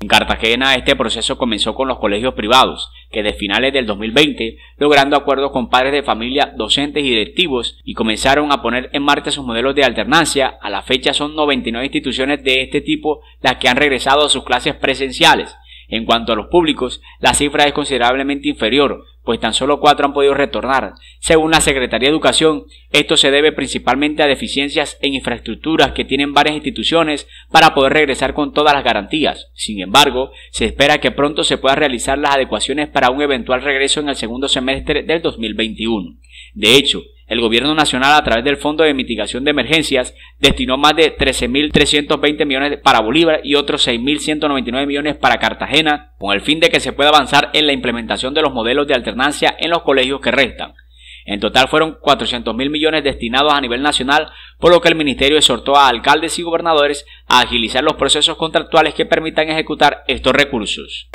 En Cartagena este proceso comenzó con los colegios privados, que de finales del 2020, logrando acuerdos con padres de familia, docentes y directivos, y comenzaron a poner en marcha sus modelos de alternancia, a la fecha son 99 instituciones de este tipo las que han regresado a sus clases presenciales. En cuanto a los públicos, la cifra es considerablemente inferior, pues tan solo cuatro han podido retornar. Según la Secretaría de Educación, esto se debe principalmente a deficiencias en infraestructuras que tienen varias instituciones para poder regresar con todas las garantías. Sin embargo, se espera que pronto se puedan realizar las adecuaciones para un eventual regreso en el segundo semestre del 2021. De hecho, el gobierno nacional, a través del Fondo de Mitigación de Emergencias, destinó más de 13.320 millones para Bolívar y otros 6.199 millones para Cartagena, con el fin de que se pueda avanzar en la implementación de los modelos de alternancia en los colegios que restan. En total fueron $400.000 millones destinados a nivel nacional, por lo que el ministerio exhortó a alcaldes y gobernadores a agilizar los procesos contractuales que permitan ejecutar estos recursos.